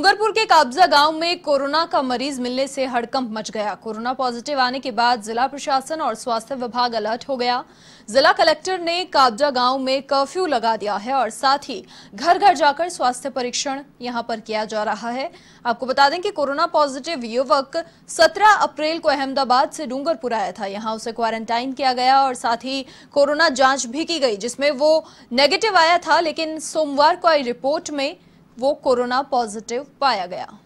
डूंगरपुर के काबजा गांव में कोरोना का मरीज मिलने से हड़कंप मच गया कोरोना पॉजिटिव आने के बाद जिला प्रशासन और स्वास्थ्य विभाग अलर्ट हो गया जिला कलेक्टर ने काब्जा गांव में कर्फ्यू लगा दिया है और साथ ही घर घर जाकर स्वास्थ्य परीक्षण यहां पर किया जा रहा है आपको बता दें कि कोरोना पॉजिटिव युवक सत्रह अप्रैल को अहमदाबाद से डूंगरपुर आया था यहाँ उसे क्वारंटाइन किया गया और साथ ही कोरोना जांच भी की गई जिसमें वो नेगेटिव आया था लेकिन सोमवार को आई रिपोर्ट में वो कोरोना पॉजिटिव पाया गया